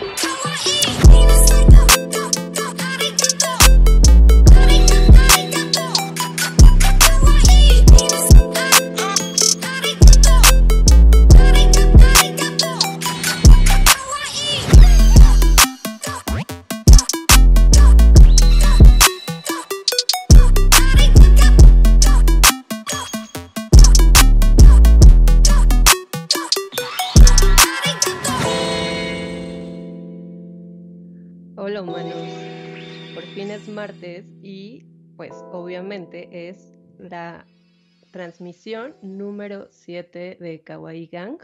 Thank you. y pues obviamente es la transmisión número 7 de Kawaii Gang.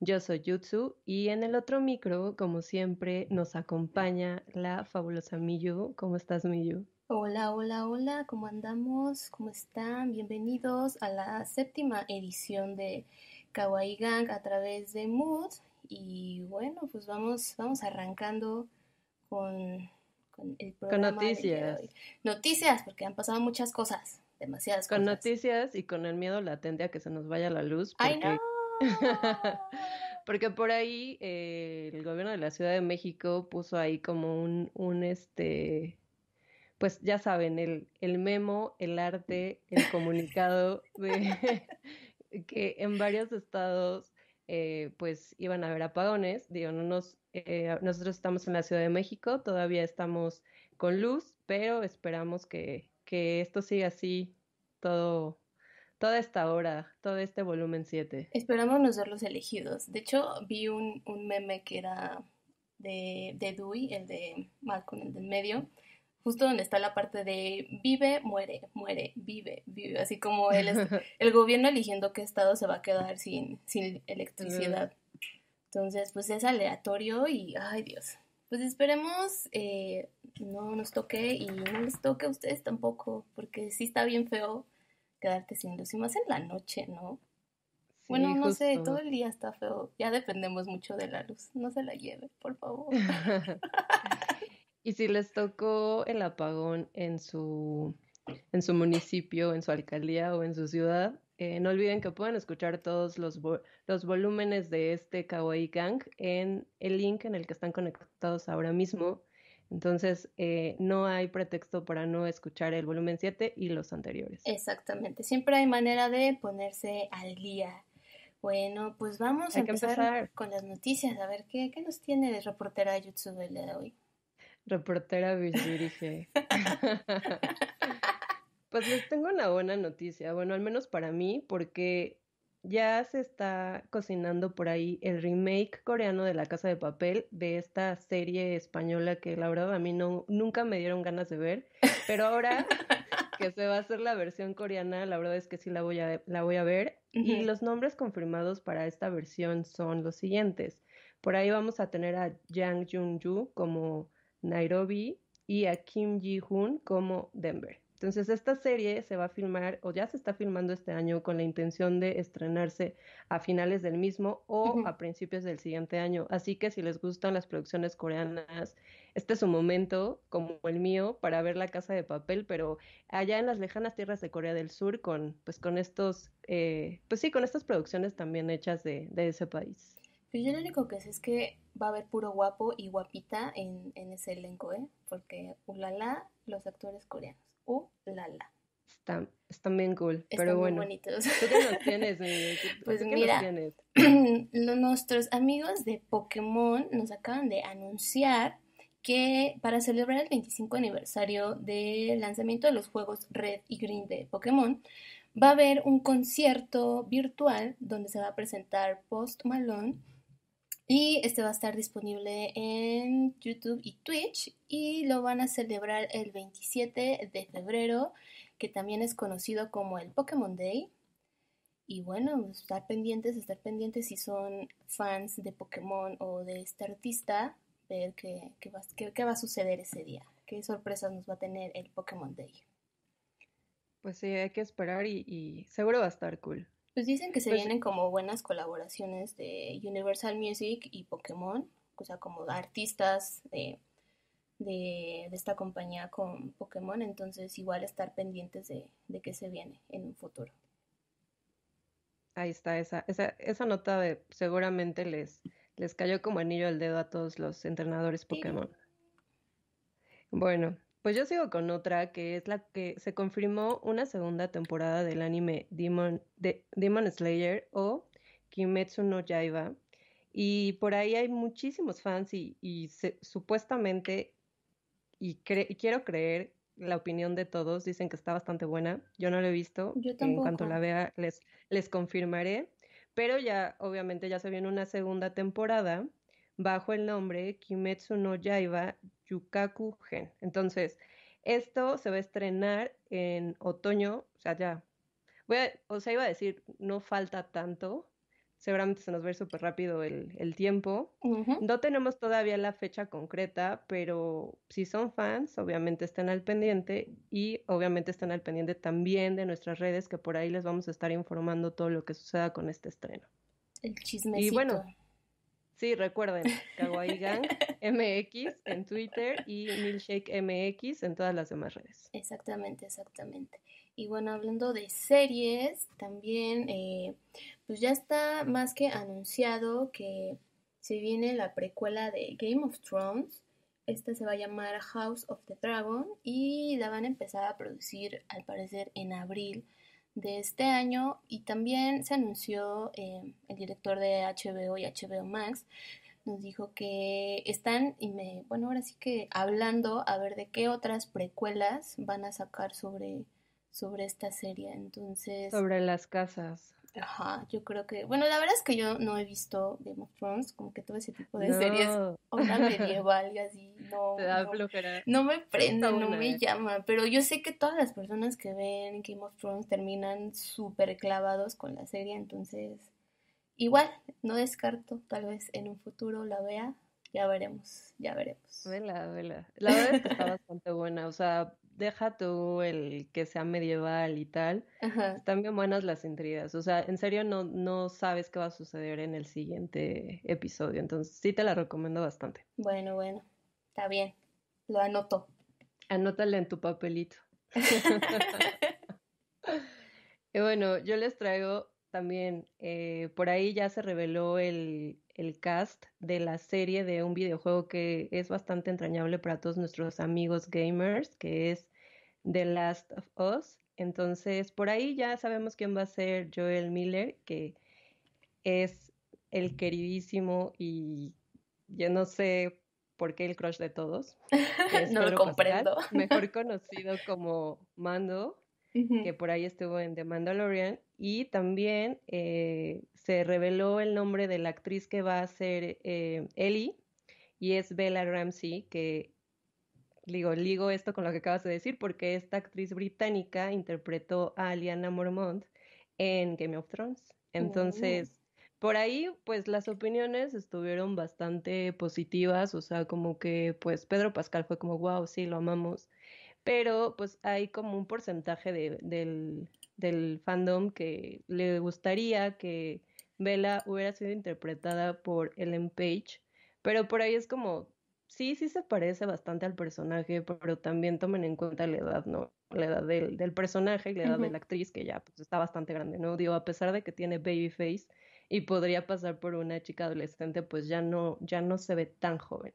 Yo soy Yutsu y en el otro micro, como siempre, nos acompaña la fabulosa Miyu. ¿Cómo estás, Miyu? Hola, hola, hola, ¿cómo andamos? ¿Cómo están? Bienvenidos a la séptima edición de Kawaii Gang a través de Mood. Y bueno, pues vamos, vamos arrancando con con noticias. Noticias, porque han pasado muchas cosas, demasiadas con cosas. Con noticias y con el miedo latente a que se nos vaya la luz. Porque... ¡Ay, no! porque por ahí eh, el gobierno de la Ciudad de México puso ahí como un, un este pues ya saben, el, el memo, el arte, el comunicado de que en varios estados eh, pues iban a haber apagones, digo, no nos eh, nosotros estamos en la Ciudad de México, todavía estamos con luz, pero esperamos que, esto siga así todo, toda esta hora, todo este volumen 7. Esperamos no ser los elegidos. De hecho, vi un, meme que era de, de Dewey, el de Malcolm, el del medio, justo donde está la parte de vive, muere, muere, vive, vive, así como el, el gobierno eligiendo qué estado se va a quedar sin, sin electricidad. Entonces, pues es aleatorio y, ay Dios, pues esperemos eh, no nos toque y no les toque a ustedes tampoco, porque sí está bien feo quedarte sin luz y más en la noche, ¿no? bueno, no sé, todo el día está feo. Ya dependemos mucho de la luz. No se la lleve, por favor. y si les tocó el apagón en su, en su municipio, en su alcaldía o en su ciudad, eh, no olviden que pueden escuchar todos los, los volúmenes de este Kawaii Gang en el link en el que están conectados ahora mismo. Entonces, eh, no hay pretexto para no escuchar el volumen 7 y los anteriores. Exactamente, siempre hay manera de ponerse al día. Bueno, pues vamos a empezar, con las noticias, a ver qué, nos tiene de reportera día de hoy. Reportera Pues les tengo una buena noticia, bueno, al menos para mí, porque ya se está cocinando por ahí el remake coreano de La Casa de Papel, de esta serie española que la verdad a mí no, nunca me dieron ganas de ver, pero ahora que se va a hacer la versión coreana, la verdad es que sí la voy a, la voy a ver. Y los nombres confirmados para esta versión son los siguientes. Por ahí vamos a tener a Jang Jun-ju como Nairobi y a Kim Ji-hoon como Denver. Entonces, esta serie se va a filmar o ya se está filmando este año con la intención de estrenarse a finales del mismo o a principios del siguiente año. Así que si les gustan las producciones coreanas, este es un momento como el mío para ver La Casa de Papel, pero allá en las lejanas tierras de Corea del Sur con pues con estos eh, pues sí, con estas producciones también hechas de, ese país. Pues yo lo único que sé es que va a haber puro guapo y guapita en, ese elenco, ¿eh? Porque ulala, los actores coreanos. Oh, la la. Están, bien cool, están pero bueno. bonitos. ¿Tú qué tienes, Pues tienes? nuestros amigos de Pokémon nos acaban de anunciar que para celebrar el 25 aniversario del lanzamiento de los juegos Red y Green de Pokémon, va a haber un concierto virtual donde se va a presentar Post Malone y este va a estar disponible en YouTube y Twitch y lo van a celebrar el 27 de febrero, que también es conocido como el Pokémon Day. Y bueno, estar pendientes, estar pendientes si son fans de Pokémon o de este artista, ver qué, va, a suceder ese día, qué sorpresas nos va a tener el Pokémon Day. Pues sí, hay que esperar y seguro va a estar cool. Pues dicen que se pues vienen como buenas colaboraciones de Universal Music y Pokémon, o sea, como artistas de, de, esta compañía con Pokémon, entonces igual estar pendientes de, de qué se viene en un futuro. Ahí está, esa, esa, esa nota de seguramente les, les cayó como anillo al dedo a todos los entrenadores Pokémon. Bueno, pues yo sigo con otra que es la que se confirmó una segunda temporada del anime Demon, de, Demon Slayer o Kimetsu no Yaiba. Y por ahí hay muchísimos fans y, supuestamente, y, quiero creer la opinión de todos, dicen que está bastante buena. Yo no la he visto. Yo tampoco. En cuanto la vea les, les confirmaré. Pero ya, obviamente, ya se viene una segunda temporada bajo el nombre Kimetsu no Yaiba Yukaku Gen. Entonces, esto se va a estrenar en otoño, o sea, ya. o sea, iba a decir, no falta tanto. Seguramente se nos va a ir súper rápido el, tiempo. No tenemos todavía la fecha concreta, pero si son fans, obviamente estén al pendiente y obviamente están al pendiente también de nuestras redes, que por ahí les vamos a estar informando todo lo que suceda con este estreno. El chisme. Y bueno, Sí, recuerden, Kawaii Gang MX en Twitter y Milkshake MX en todas las demás redes. Exactamente, exactamente. Y bueno, hablando de series, también eh, pues ya está más que anunciado que se viene la precuela de Game of Thrones. Esta se va a llamar House of the Dragon y la van a empezar a producir al parecer en abril de este año y también se anunció eh, el director de HBO y HBO Max nos dijo que están y me bueno ahora sí que hablando a ver de qué otras precuelas van a sacar sobre sobre esta serie entonces sobre las casas Ajá, yo creo que. Bueno, la verdad es que yo no he visto Game of Thrones, como que todo ese tipo de series, series, medieval y así. No, me prende, no me llama. Pero yo sé que todas las personas que ven Game of Thrones terminan súper clavados con la serie, entonces. Igual, no descarto, tal vez en un futuro la vea, ya veremos, ya veremos. Vela, vela. La verdad es que está bastante buena, o sea, deja tú el que sea medieval y tal, también están bien buenas las intrigas. O sea, en serio no, no sabes qué va a suceder en el siguiente episodio. Entonces, sí te la recomiendo bastante. Bueno, bueno, está bien. Lo anoto. Anótale en tu papelito. y bueno, yo les traigo también, eh, por ahí ya se reveló el el cast de la serie de un videojuego que es bastante entrañable para todos nuestros amigos gamers, que es The Last of Us. Entonces, por ahí ya sabemos quién va a ser Joel Miller, que es el queridísimo y yo no sé por qué el crush de todos. no lo comprendo. mejor conocido como Mando, que por ahí estuvo en The Mandalorian y también eh, se reveló el nombre de la actriz que va a ser eh, Ellie y es Bella Ramsey, que digo, ligo esto con lo que acabas de decir porque esta actriz británica interpretó a Aliana Mormont en Game of Thrones. Oh. Entonces, por ahí pues las opiniones estuvieron bastante positivas, o sea, como que pues Pedro Pascal fue como, wow, sí, lo amamos, pero pues hay como un porcentaje de, del del fandom que le gustaría que Bella hubiera sido interpretada por Ellen Page, pero por ahí es como, sí, sí se parece bastante al personaje, pero también tomen en cuenta la edad, ¿no? La edad del, personaje y la edad de la actriz, que ya pues, está bastante grande, ¿no? Digo, a pesar de que tiene baby face y podría pasar por una chica adolescente, pues ya no, ya no se ve tan joven.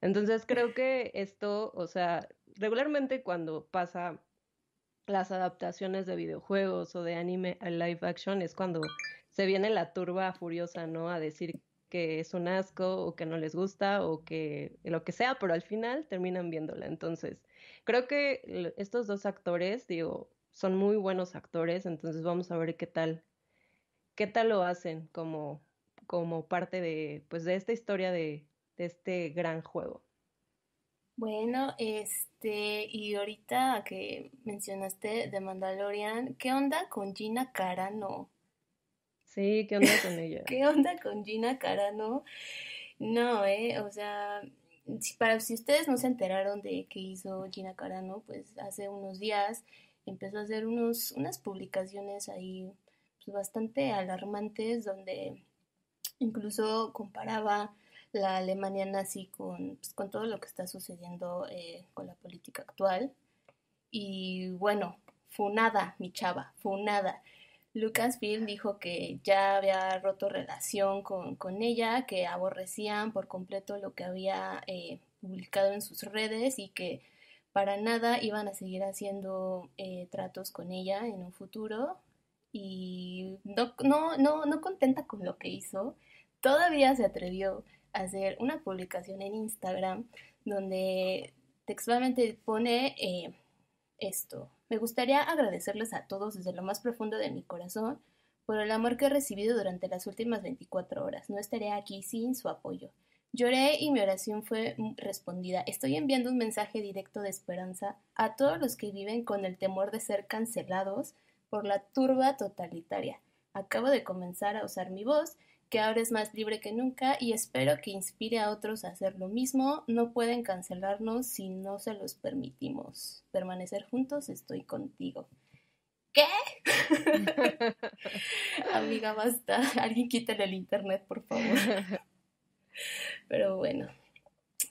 Entonces creo que esto, o sea, regularmente cuando pasa las adaptaciones de videojuegos o de anime a live action es cuando se viene la turba furiosa, ¿no? A decir que es un asco o que no les gusta o que lo que sea, pero al final terminan viéndola. Entonces, creo que estos dos actores, digo, son muy buenos actores, entonces vamos a ver qué tal, qué tal lo hacen como, como parte de, pues, de esta historia de este gran juego. Bueno, este, y ahorita que mencionaste de Mandalorian, ¿qué onda con Gina Carano? Sí, ¿qué onda con ella? ¿Qué onda con Gina Carano? No, eh, o sea, si, para, si ustedes no se enteraron de qué hizo Gina Carano, pues hace unos días empezó a hacer unos, unas publicaciones ahí pues, bastante alarmantes donde incluso comparaba la Alemania nazi pues, con, todo lo que está sucediendo eh, con la política actual. Y bueno, fue nada, mi chava, fue Lucas Lucasfilm dijo que ya había roto relación con, ella, que aborrecían por completo lo que había eh, publicado en sus redes y que para nada iban a seguir haciendo eh, tratos con ella en un futuro. Y no, no, no, no contenta con lo que hizo, todavía se atrevió hacer una publicación en Instagram donde textualmente pone eh, esto. Me gustaría agradecerles a todos desde lo más profundo de mi corazón por el amor que he recibido durante las últimas 24 horas. No estaré aquí sin su apoyo. Lloré y mi oración fue respondida. Estoy enviando un mensaje directo de esperanza a todos los que viven con el temor de ser cancelados por la turba totalitaria. Acabo de comenzar a usar mi voz que ahora es más libre que nunca y espero que inspire a otros a hacer lo mismo. No pueden cancelarnos si no se los permitimos. Permanecer juntos, estoy contigo. ¿Qué? Amiga, basta. Alguien quítale el internet, por favor. Pero bueno,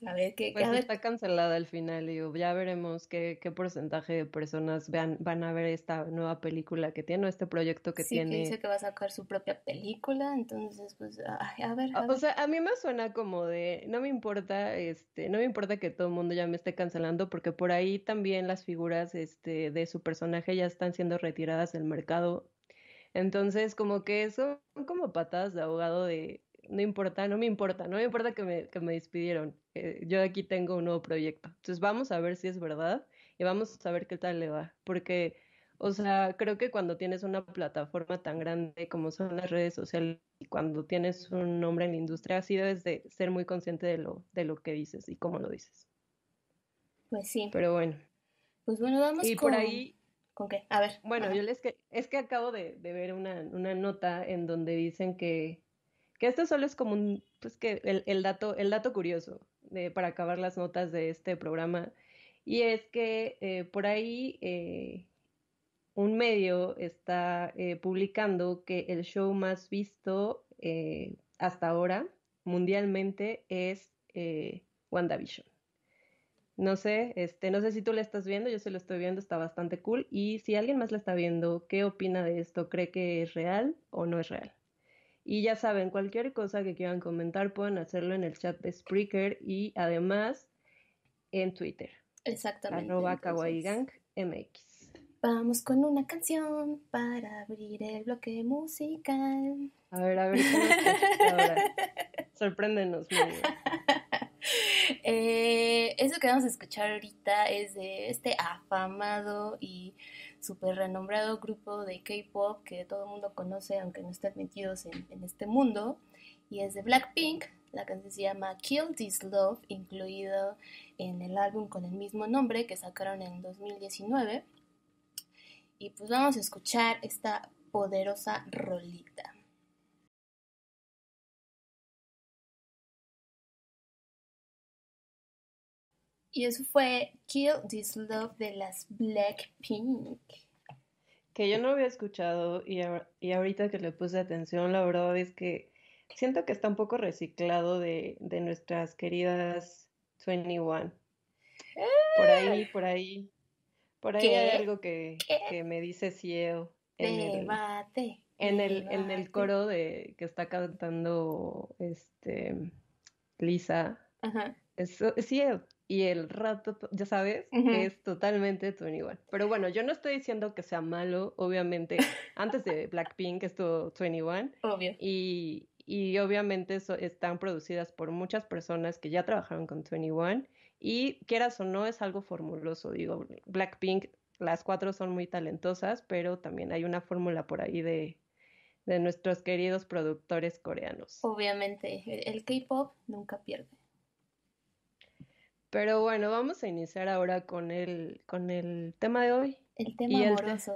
pues está cancelada al final, y ya veremos qué, qué porcentaje de personas vean, van a ver esta nueva película que tiene o este proyecto que tiene. dice que va a sacar su propia película, entonces pues a ver. o sea, a mí me suena como de, no me importa, este, no me importa que todo el mundo ya me esté cancelando porque por ahí también las figuras este, de su personaje ya están siendo retiradas del mercado. Entonces, como que son como patadas de ahogado de no importa, no me importa, no me importa que me, que me despidieron. Eh, yo aquí tengo un nuevo proyecto. Entonces vamos a ver si es verdad y vamos a ver qué tal le va, porque, o sea, creo que cuando tienes una plataforma tan grande como son las redes sociales y cuando tienes un nombre en la industria, así debes de ser muy consciente de lo, de lo que dices y cómo lo dices. Pues sí. Pero bueno. Pues bueno, vamos y por ahí ¿Con qué? A ver. Bueno, yo les que es que acabo de, ver una, nota en donde dicen que, que esto solo es como un, pues que el, dato, el dato curioso para acabar las notas de este programa. Y es que eh, por ahí eh, un medio está eh, publicando que el show más visto hasta ahora mundialmente es WandaVision. No sé, este, no sé si tú la estás viendo, yo se lo estoy viendo, está bastante cool. Y si alguien más la está viendo, ¿qué opina de esto? ¿Cree que es real o no es real? Y ya saben, cualquier cosa que quieran comentar pueden hacerlo en el chat de Spreaker y además en Twitter. Exactamente. Arroba MX. Vamos con una canción para abrir el bloque musical. A ver, a ver. Sorpréndenos, eh, eso que vamos a escuchar ahorita es de este afamado y súper renombrado grupo de K-pop que todo el mundo conoce, aunque no estén metidos en, en este mundo. Y es de Blackpink, la canción se llama Kill This Love, incluido en el álbum con el mismo nombre que sacaron en 2019. Y pues vamos a escuchar esta poderosa rolita. Y eso fue Kill This Love de las Blackpink. Que yo no había escuchado y, ahorita que le puse atención, la verdad es que siento que está un poco reciclado de, nuestras queridas 21. Por ahí, por ahí. Por ahí hay algo que, me dice Ciel en Debate. el, en el, en el coro de que está cantando este Lisa. Ajá. Es, y el rato, ya sabes, es totalmente 21. One. Pero bueno, yo no estoy diciendo que sea malo, obviamente. Antes de Blackpink estuvo 21. Obvio. Y, y obviamente están producidas por muchas personas que ya trabajaron con 21. Y quieras o no, es algo formuloso. Digo, Blackpink, las cuatro son muy talentosas, pero también hay una fórmula por ahí de, de nuestros queridos productores coreanos. Obviamente, el K-pop nunca pierde. Pero bueno, vamos a iniciar ahora con el, con el tema de hoy. El tema amoroso.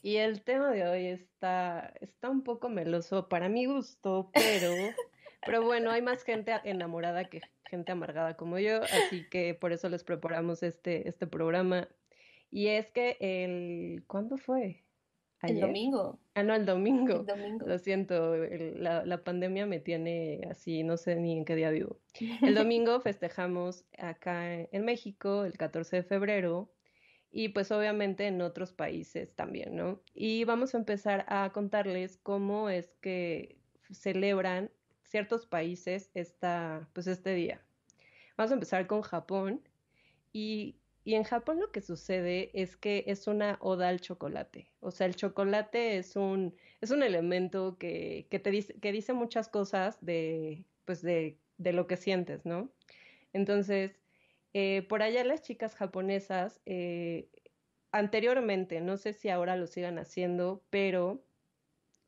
Y el tema de hoy está, está un poco meloso para mi gusto, pero, pero bueno, hay más gente enamorada que gente amargada como yo, así que por eso les preparamos este, este programa. Y es que el, ¿cuándo fue? El domingo. Ah, no, el domingo. Lo siento, la, pandemia me tiene así, no sé ni en qué día vivo. El domingo festejamos acá en México, el 14 de febrero, y pues obviamente en otros países también, ¿no? Y vamos a empezar a contarles cómo es que celebran ciertos países esta, pues este día. Vamos a empezar con Japón y y en Japón lo que sucede es que es una oda al chocolate. O sea, el chocolate es un, es un elemento que, que te dice, que dice muchas cosas de, pues de, de lo que sientes, ¿no? Entonces, eh, por allá las chicas japonesas, eh, anteriormente, no sé si ahora lo sigan haciendo, pero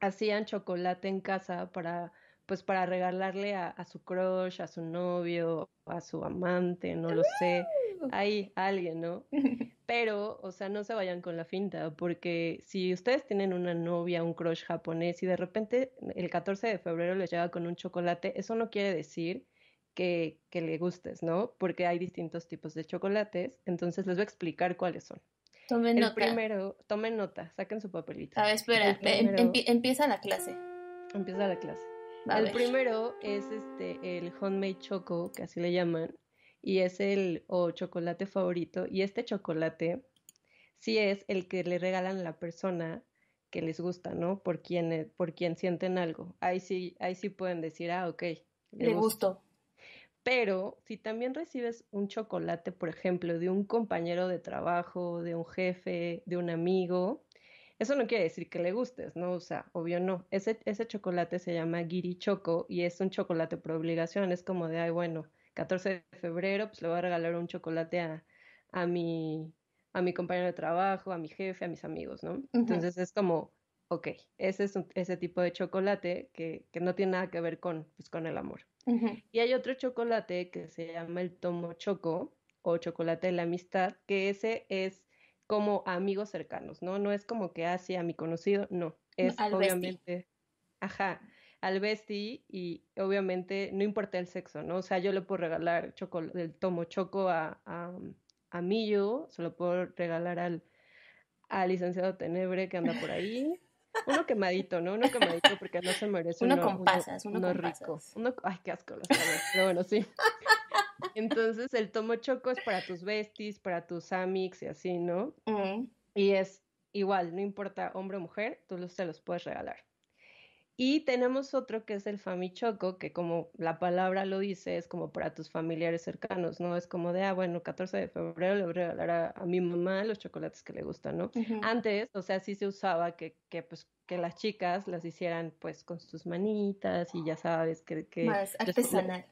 hacían chocolate en casa para pues para regalarle a, a su crush, a su novio, a su amante, no lo sé. hay alguien, ¿no? Pero, o sea, no se vayan con la finta, porque si ustedes tienen una novia, un crush japonés y de repente el 14 de febrero les llega con un chocolate, eso no quiere decir que, le gustes, ¿no? Porque hay distintos tipos de chocolates, entonces les voy a explicar cuáles son. Tomen nota. Primero, tomen nota, saquen su papelito. A ver, espera, eh, em, empieza la clase. Empieza la clase. el primero es este el homemade choco, que así le llaman, y es el chocolate favorito y este chocolate sí es el que le regalan a la persona que les gusta, ¿no? Por quien, eh, por quien sienten algo. Ahí sí, ahí sí pueden decir, ah, ok. Le, gustó Pero si también recibes un chocolate, por ejemplo, de un compañero de trabajo, de un jefe, de un amigo, eso no quiere decir que le gustes, ¿no? O sea, obvio no. Ese, ese chocolate se llama guirichoco y es un chocolate por obligación. Es como de, ay, bueno, 14 de febrero, pues le voy a regalar un chocolate a, a mi, a mi compañero de trabajo, a mi jefe, a mis amigos, ¿no? Entonces es como, ok, ese es ese tipo de chocolate que, no tiene nada que ver con, pues, con el amor. Y hay otro chocolate que se llama el tomo choco o chocolate de la amistad, que ese es como amigos cercanos, ¿no? No es como que así ah, a mi conocido, no, es obviamente, ajá, al bestie y obviamente no importa el sexo, ¿no? O sea, yo le puedo regalar el tomo choco a, a, a Millo, se lo puedo regalar al, al licenciado Tenebre que anda por ahí. Uno quemadito, ¿no? Uno quemadito porque no se merece uno, con pasas, uno, rico. ay, qué asco, lo sabes. Pero bueno, sí. Entonces, el tomo choco es para tus besties, para tus amics y así, ¿no? Mm. Y es igual, no importa hombre o mujer, tú los, te los puedes regalar. Y tenemos otro que es el Famichoco, que como la palabra lo dice, es como para tus familiares cercanos, ¿no? Es como de, ah, bueno, 14 de febrero le voy a regalar a, mi mamá los chocolates que le gustan, ¿no? Antes, o sea, sí se usaba que, que, pues, que las chicas las hicieran, pues, con sus manitas y ya sabes que... Más pues, artesanal.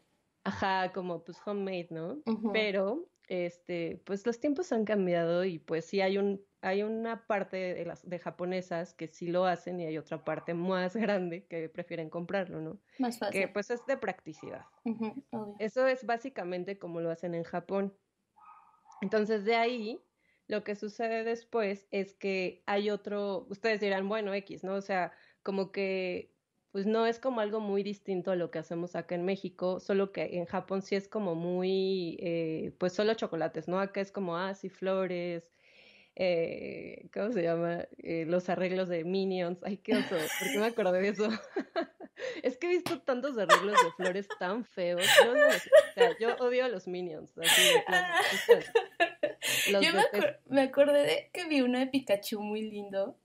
ajá, como, pues, homemade, ¿no? Pero, este, pues, los tiempos han cambiado y, pues, sí hay un hay una parte de las de japonesas que sí lo hacen y hay otra parte más grande que prefieren comprarlo, ¿no? Más fácil. Que pues es de practicidad. Eso es básicamente como lo hacen en Japón. Entonces de ahí lo que sucede después es que hay otro, ustedes dirán, bueno, X, ¿no? O sea, como que pues no es como algo muy distinto a lo que hacemos acá en México, solo que en Japón sí es como muy, eh, pues solo chocolates, ¿no? Acá es como, ah, sí, flores, eh, ¿cómo se llama? Eh, los arreglos de Minions. Ay, qué oso, ¿por qué me acordé de eso? es que he visto tantos arreglos de flores tan feos. Yo, odio a los Minions. yo me, me acordé de que vi uno de Pikachu muy lindo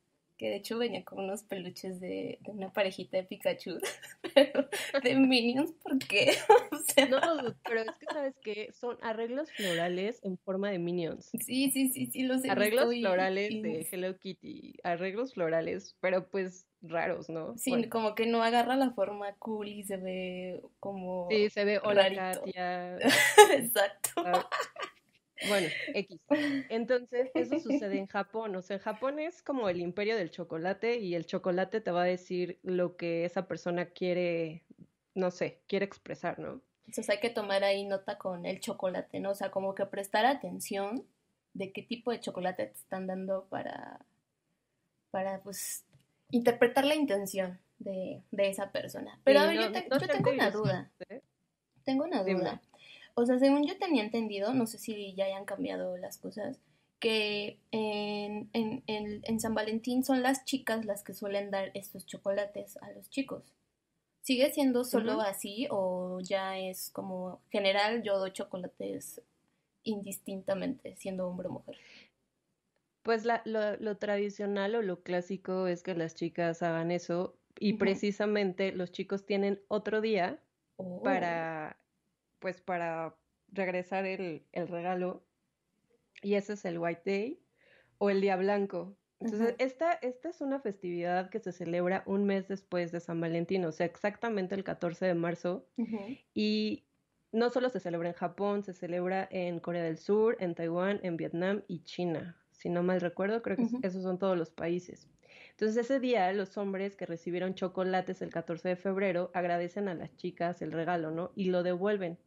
que de hecho venía con unos peluches de, una parejita de Pikachu, pero de Minions, ¿por qué? O sea... No, pero es que sabes que son arreglos florales en forma de Minions. Sí, sí, sí, sí, los Arreglos florales de Hello Kitty, arreglos florales, pero pues raros, ¿no? Sí, como que no agarra la forma cool y se ve como... Sí, se ve hola Katia. Exacto. Ah, bueno, X. Entonces, eso sucede en Japón. O sea, Japón es como el imperio del chocolate y el chocolate te va a decir lo que esa persona quiere, no sé, quiere expresar, ¿no? Entonces hay que tomar ahí nota con el chocolate, ¿no? O sea, como que prestar atención de qué tipo de chocolate te están dando para, para pues, interpretar la intención de, de esa persona. Pero a ver, yo, duda, tengo una duda. ¿eh? Tengo una duda. O sea, según yo tenía entendido, no sé si ya hayan cambiado las cosas, que en, San Valentín son las chicas las que suelen dar estos chocolates a los chicos. ¿Sigue siendo solo así o ya es como general yo doy chocolates indistintamente, siendo hombre o mujer? Pues lo, tradicional o lo clásico es que las chicas hagan eso y precisamente los chicos tienen otro día oh. para pues para regresar el, regalo. Y ese es el White Day o el Día Blanco. Entonces, esta, esta es una festividad que se celebra un mes después de San Valentín, o sea, exactamente el 14 de marzo. Y no solo se celebra en Japón, se celebra en Corea del Sur, en Taiwán, en Vietnam y China. Si no mal recuerdo, creo que esos son todos los países. Entonces, ese día los hombres que recibieron chocolates el 14 de febrero agradecen a las chicas el regalo, ¿no? Y lo devuelven.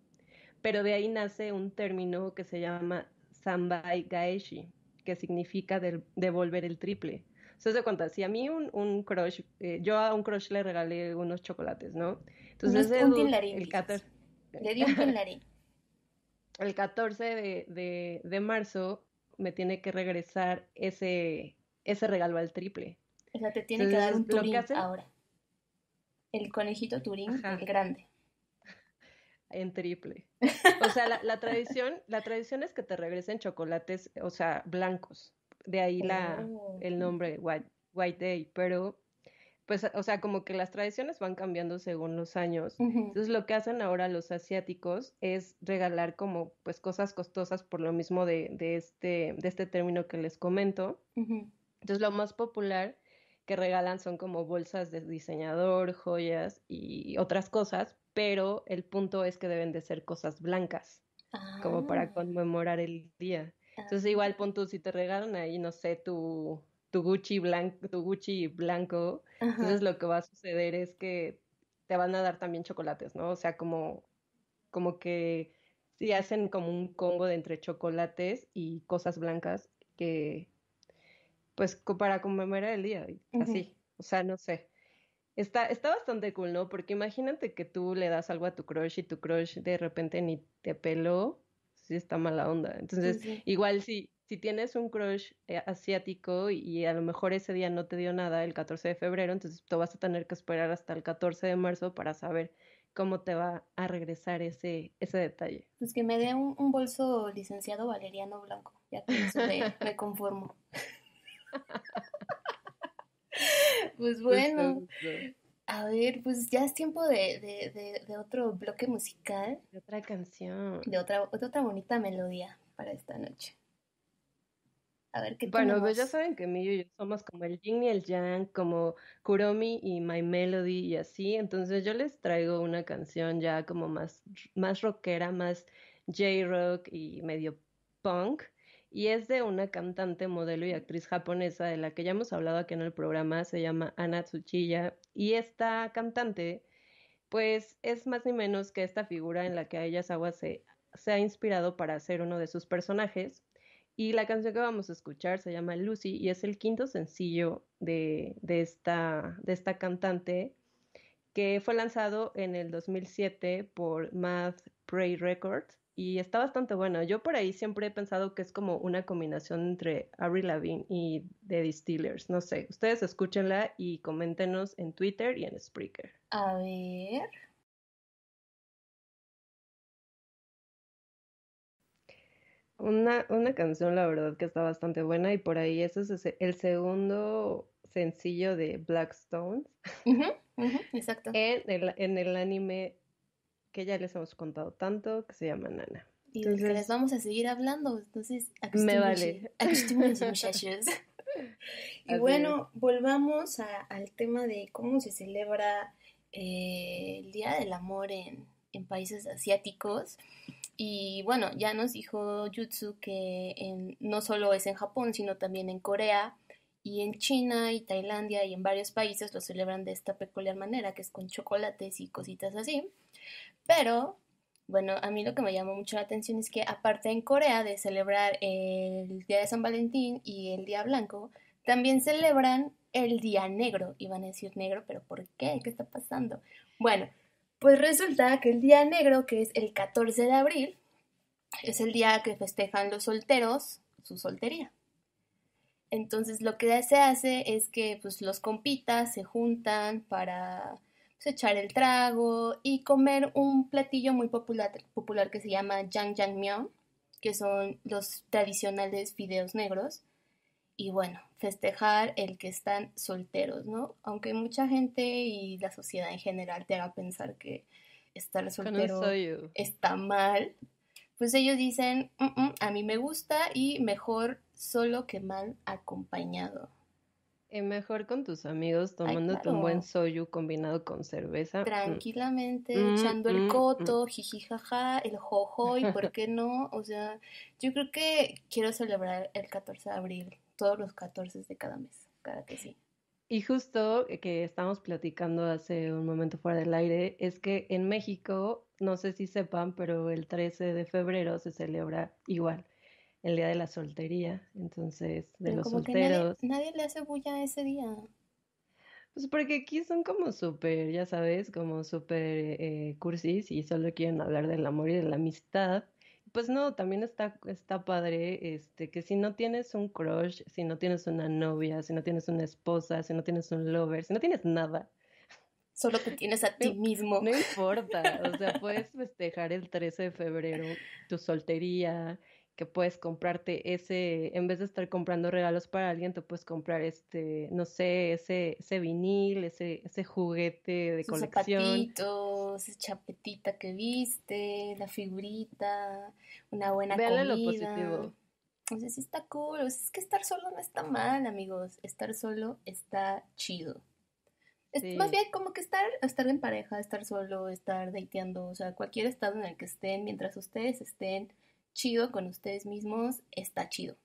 Pero de ahí nace un término que se llama Sambai Gaeshi, que significa devolver el triple. Entonces, de cuenta, si a mí un, un crush, eh, yo a un crush le regalé unos chocolates, ¿no? Entonces, un el, 14, Le di un tinlarín. El 14 de, marzo me tiene que regresar ese, ese regalo al triple. O sea, te tiene que dar un turín ahora. El conejito turín, el grande en triple. O sea, la, tradición, la tradición es que te regresen chocolates, o sea, blancos. De ahí la, oh, el nombre White, Day, pero pues, o sea, como que las tradiciones van cambiando según los años. Entonces, lo que hacen ahora los asiáticos es regalar como, pues, cosas costosas por lo mismo de, este, de este término que les comento. Entonces, lo más popular que regalan son como bolsas de diseñador, joyas y otras cosas, pero el punto es que deben de ser cosas blancas, como para ah. conmemorar el día. Entonces ah. igual pon tú, si te regalan ahí, no sé, tu, Gucci, blanco, tu Gucci blanco, entonces lo que va a suceder es que te van a dar también chocolates, ¿no? O sea, como, como que si hacen como un combo de entre chocolates y cosas blancas que, pues, para conmemorar el día, así. O sea, no sé. Está, bastante cool, ¿no? Porque imagínate que tú le das algo a tu crush y tu crush de repente ni te peló, sí está mala onda. Entonces, igual si, si tienes un crush eh, asiático y a lo mejor ese día no te dio nada el 14 de febrero, entonces tú vas a tener que esperar hasta el 14 de marzo para saber cómo te va a regresar ese, ese detalle. Pues que me dé un, bolso licenciado valeriano blanco, ya que eso me, me conformo. Pues, pues bueno. A ver, pues ya es tiempo de, de, de, otro bloque musical. De otra canción. De otra, otra bonita melodía para esta noche. A ver qué Bueno, pues ya saben que Millo y yo somos como el Jin y el Yang, como Kuromi y My Melody y así. Entonces yo les traigo una canción ya como más, más rockera, más J-rock y medio punk y es de una cantante, modelo y actriz japonesa de la que ya hemos hablado aquí en el programa, se llama Ana Tsuchiya y esta cantante pues es más ni menos que esta figura en la que Ella se, se ha inspirado para hacer uno de sus personajes. Y la canción que vamos a escuchar se llama Lucy y es el quinto sencillo de, esta, de esta cantante que fue lanzado en el 2007 por Math Prey Records y está bastante buena. Yo por ahí siempre he pensado que es como una combinación entre Avril Lavigne y The Distillers. No sé, ustedes escúchenla y coméntenos en Twitter y en Spreaker. A ver. Una, una canción, la verdad, que está bastante buena y por ahí ese es el segundo sencillo de Black Stones. exacto. En el, en el anime que ya les hemos contado tanto, que se llama Nana. Y les vamos a seguir hablando, entonces me vale. muchachos. y bueno, volvamos al tema de cómo se celebra eh, el Día del Amor en, países asiáticos. Y bueno, ya nos dijo Jutsu que no solo es en Japón, sino también en Corea, y en China y Tailandia y en varios países lo celebran de esta peculiar manera, que es con chocolates y cositas así. Pero, bueno, a mí lo que me llamó mucho la atención es que aparte en Corea de celebrar el Día de San Valentín y el Día Blanco, también celebran el Día Negro. Y van a decir negro, pero ¿por qué? ¿Qué está pasando? Bueno, pues resulta que el Día Negro, que es el 14 de abril, es el día que festejan los solteros su soltería. Entonces lo que se hace es que pues, los compitas se juntan para pues, echar el trago y comer un platillo muy popular, popular que se llama yang yang miao, que son los tradicionales fideos negros. Y bueno, festejar el que están solteros, ¿no? Aunque mucha gente y la sociedad en general te haga pensar que estar soltero está mal, pues ellos dicen, mm, mm, a mí me gusta y mejor solo que mal acompañado. Es eh, mejor con tus amigos Tomando un buen soyu combinado con cerveza. Mm. Tranquilamente, mm, echando el mm, coto, mm. jijijaja, el jojo y por qué no. O sea, yo creo que quiero celebrar el 14 de abril, todos los 14 de cada mes, cada que sí. Y justo que estamos platicando hace un momento fuera del aire, es que en México, no sé si sepan, pero el 13 de febrero se celebra igual el día de la soltería, entonces de los solteros. nadie, le hace bulla ese día. Pues porque aquí son como súper, ya sabes, como súper eh, cursis y solo quieren hablar del amor y de la amistad. Pues no, también está, está padre este, que si no tienes un crush, si no tienes una novia, si no tienes una esposa, si no tienes un lover, si no tienes nada, solo te tienes a ti mismo. No importa, o sea, puedes festejar el 13 de febrero tu soltería, que puedes comprarte ese, en vez de estar comprando regalos para alguien, te puedes comprar este, no sé, ese, ese vinil, ese, ese juguete de colección. colección. Zapatitos, esa chapetita que viste, la figurita, una buena comida. lo positivo. O sí está cool. es que estar solo no está mal, amigos. Estar solo está chido. es Más bien como que estar, estar en pareja, estar solo, estar dateando, o sea, cualquier estado en el que estén, mientras ustedes estén chido con ustedes mismos, está chido.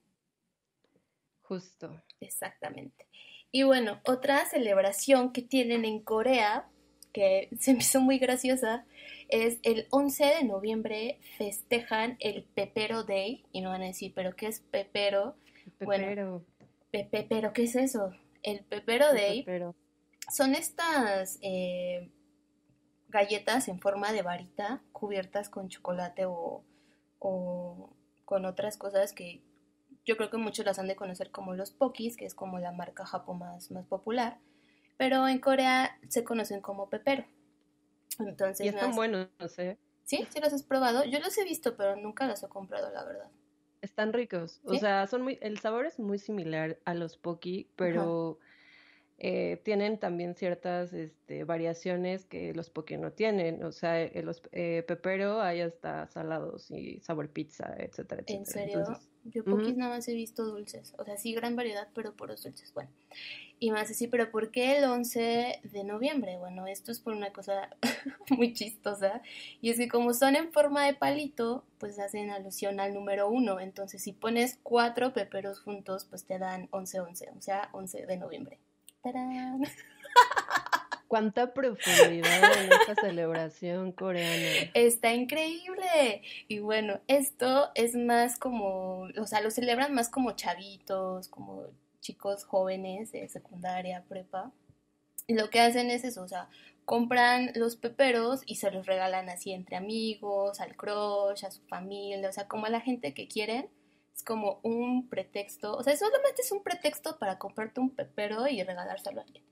Justo. Exactamente. Y bueno, otra celebración que tienen en Corea, que se me hizo muy graciosa, es el 11 de noviembre festejan el Pepero Day. Y no van a decir, ¿pero qué es Pepero? Bueno, Pepero, ¿pero qué es eso? El Pepero Day son estas eh, galletas en forma de varita cubiertas con chocolate o o con otras cosas que yo creo que muchos las han de conocer como los pokis, que es como la marca japo más, popular, pero en Corea se conocen como pepero. Entonces, y están buenos, no ¿eh? sé. Sí, sí los has probado. Yo los he visto, pero nunca los he comprado, la verdad. Están ricos. O sea, son muy, el sabor es muy similar a los poki, pero... Eh, tienen también ciertas este, variaciones que los poke no tienen. O sea, eh, los eh, pepero hay hasta salados y sabor pizza, etcétera, etcétera. ¿En serio? Yo pokis nada más he visto dulces. O sea, sí, gran variedad, pero por los dulces. Bueno, y más así, pero ¿por qué el 11 de noviembre? Bueno, esto es por una cosa muy chistosa. Y es que como son en forma de palito, pues hacen alusión al número 1. Entonces, si pones cuatro peperos juntos, pues te dan 11-11, o sea, 11 de noviembre. Cuánta profundidad en esta celebración coreana. Está increíble. Y bueno, esto es más como, o sea, lo celebran más como chavitos, como chicos jóvenes de secundaria, prepa. Y lo que hacen es eso, o sea, compran los peperos y se los regalan así entre amigos, al crush, a su familia, o sea, como a la gente que quieren es como un pretexto, o sea, solamente es un pretexto para comprarte un pepero y regalárselo a alguien.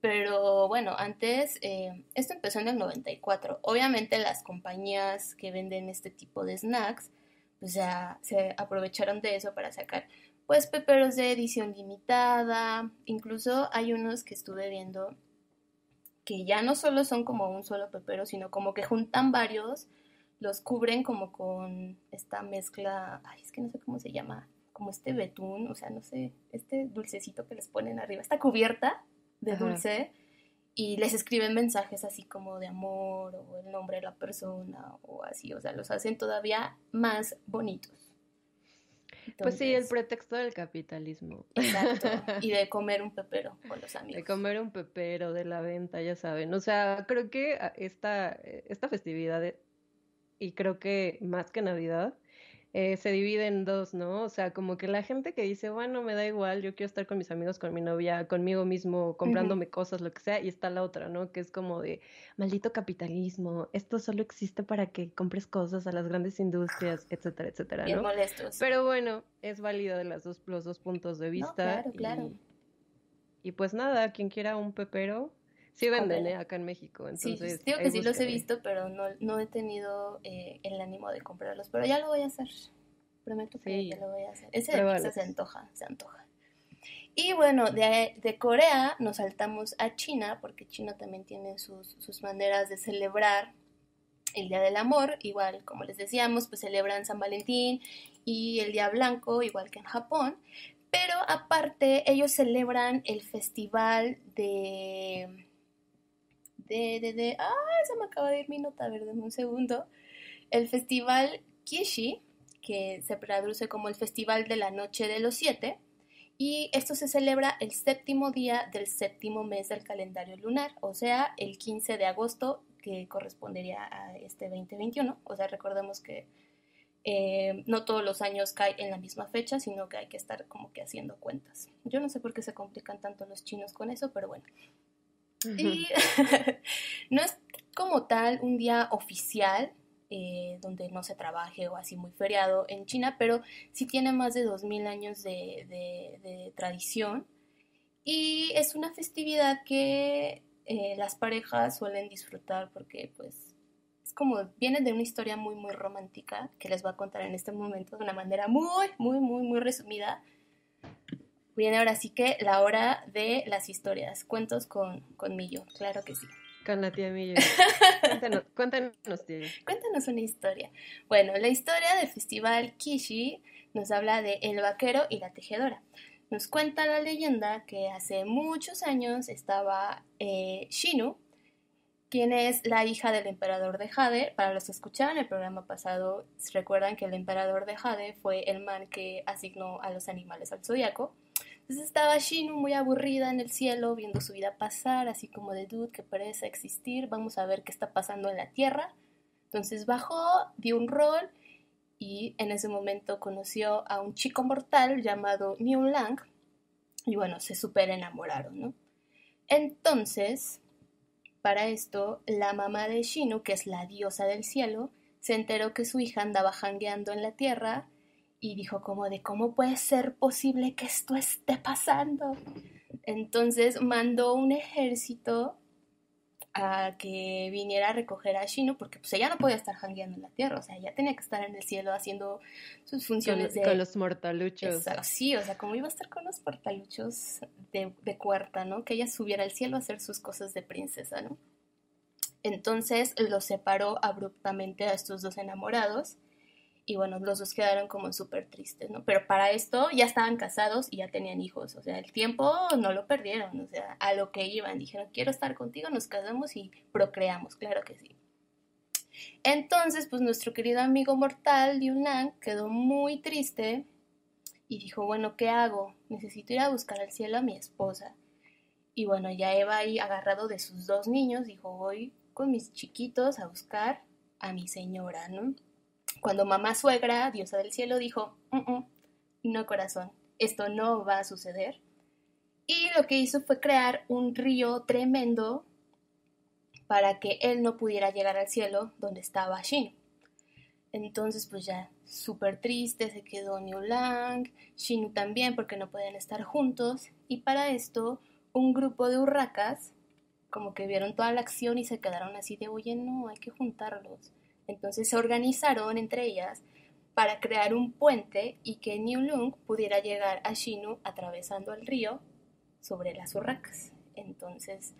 Pero bueno, antes, eh, esto empezó en el 94. Obviamente las compañías que venden este tipo de snacks, o pues sea, se aprovecharon de eso para sacar, pues, peperos de edición limitada. Incluso hay unos que estuve viendo que ya no solo son como un solo pepero, sino como que juntan varios los cubren como con esta mezcla, ay, es que no sé cómo se llama, como este betún, o sea, no sé, este dulcecito que les ponen arriba, esta cubierta de dulce, y les escriben mensajes así como de amor o el nombre de la persona o así, o sea, los hacen todavía más bonitos. pues sí, el pretexto del capitalismo. Exacto. Y de comer un pepero con los amigos. De comer un pepero, de la venta, ya saben. O sea, creo que ah, esta, eh, esta festividad eh, y creo que más que Navidad, eh, se divide en dos, ¿no? O sea, como que la gente que dice, bueno, me da igual, yo quiero estar con mis amigos, con mi novia, conmigo mismo, comprándome cosas, lo que sea, y está la otra, ¿no? Que es como de, maldito capitalismo, esto solo existe para que compres cosas a las grandes industrias, ah. etcétera, etcétera. molestos. Pero bueno, es válido de las dos, los dos puntos de vista. claro, claro. Y pues nada, quien quiera un pepero, Sí venden, ¿eh? Acá en México. Entonces, sí, digo que sí los he visto, pero no, he tenido eh, el ánimo de comprarlos. Pero ya lo voy a hacer. Prometo que ya lo voy a hacer. Ese de pizza se antoja, se antoja. Y bueno, de, de, Corea nos saltamos a China, porque China también tiene sus, sus maneras de celebrar el Día del Amor, igual como les decíamos, pues celebran San Valentín y el Día Blanco, igual que en Japón. Pero aparte, ellos celebran el festival de de, de, ah, se me acaba de ir mi nota, a ver, un segundo. El festival Kishi, que se traduce como el Festival de la Noche de los Siete, y esto se celebra el séptimo día del séptimo mes del calendario lunar, o sea, el 15 de agosto, que correspondería a este 2021. O sea, recordemos que eh, no todos los años cae en la misma fecha, sino que hay que estar como que haciendo cuentas. Yo no sé por qué se complican tanto los chinos con eso, pero bueno. Y no es como tal un día oficial, eh, donde no se trabaje o así muy feriado en China, pero sí tiene más de 2.000 años de, tradición y es una festividad que eh, las parejas suelen disfrutar porque pues es como viene de una historia muy muy romántica que les voy a contar en este momento de una manera muy muy muy muy resumida Bien, ahora sí que la hora de las historias, cuentos con, con Millo, claro que sí. Con la tía Millo. cuéntanos, Cuéntanos una historia. Bueno, la historia del festival Kishi nos habla de El vaquero y la tejedora. Nos cuenta la leyenda que hace muchos años estaba eh, Shinu, quien es la hija del emperador de Jade. Para los que escucharon el programa pasado, recuerdan que el emperador de Jade fue el man que asignó a los animales al zodiaco. Entonces estaba Shinu muy aburrida en el cielo, viendo su vida pasar, así como de dude, que parece existir, vamos a ver qué está pasando en la tierra. Entonces bajó, dio un rol y en ese momento conoció a un chico mortal llamado Niu Lang y bueno, se super enamoraron, ¿no? Entonces, para esto, la mamá de Shinu, que es la diosa del cielo, se enteró que su hija andaba jangueando en la tierra y dijo como de cómo puede ser posible que esto esté pasando. Entonces mandó un ejército a que viniera a recoger a Shino porque pues ella no podía estar jangueando en la tierra, o sea, ella tenía que estar en el cielo haciendo sus funciones de... Con los mortaluchos. sí, o sea, como iba a estar con los mortaluchos de, de cuarta, ¿no? Que ella subiera al cielo a hacer sus cosas de princesa, ¿no? Entonces lo separó abruptamente a estos dos enamorados y bueno, los dos quedaron como súper tristes, ¿no? Pero para esto ya estaban casados y ya tenían hijos, o sea, el tiempo no lo perdieron, o sea, a lo que iban, dijeron, quiero estar contigo, nos casamos y procreamos, claro que sí. Entonces, pues nuestro querido amigo mortal, Yunan, quedó muy triste y dijo, bueno, ¿qué hago? Necesito ir a buscar al cielo a mi esposa. Y bueno, ya Eva ahí agarrado de sus dos niños, dijo, voy con mis chiquitos a buscar a mi señora, ¿no? Cuando mamá suegra, diosa del cielo, dijo, mm, mm, no corazón, esto no va a suceder. Y lo que hizo fue crear un río tremendo para que él no pudiera llegar al cielo donde estaba Shinu Entonces, pues ya súper triste, se quedó New Lang, Shinu también, porque no pueden estar juntos. Y para esto, un grupo de urracas, como que vieron toda la acción y se quedaron así de, oye, no, hay que juntarlos. Entonces se organizaron entre ellas para crear un puente y que New pudiera llegar a Shinu atravesando el río sobre las urracas. Entonces,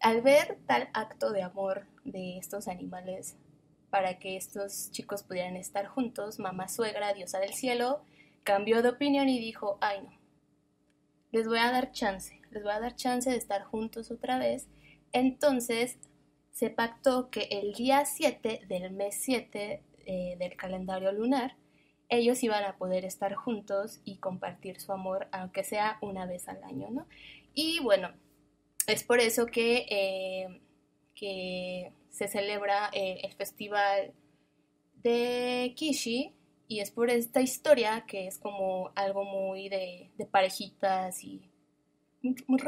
al ver tal acto de amor de estos animales para que estos chicos pudieran estar juntos, mamá suegra, diosa del cielo, cambió de opinión y dijo, ay no, les voy a dar chance, les voy a dar chance de estar juntos otra vez. Entonces se pactó que el día 7 del mes 7 eh, del calendario lunar, ellos iban a poder estar juntos y compartir su amor, aunque sea una vez al año, ¿no? Y bueno, es por eso que, eh, que se celebra eh, el festival de Kishi y es por esta historia que es como algo muy de, parejitas y muy, muy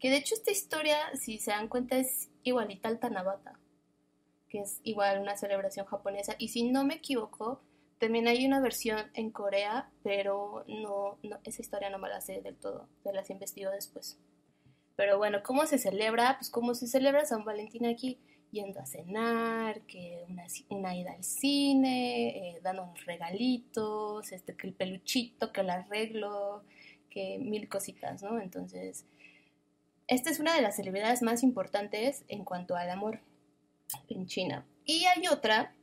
Que de hecho esta historia, si se dan cuenta, es igualita al Tanabata, que es igual una celebración japonesa. Y si no me equivoco, también hay una versión en Corea, pero no, esa historia no me la sé del todo, se las investigo después. Pero bueno, ¿cómo se celebra? Pues como se celebra San Valentín aquí, yendo a cenar, que una, ida al cine, eh, dando unos regalitos, este, que el peluchito, que el arreglo, que mil cositas, ¿no? Entonces, esta es una de las celebridades más importantes en cuanto al amor en China. Y hay otra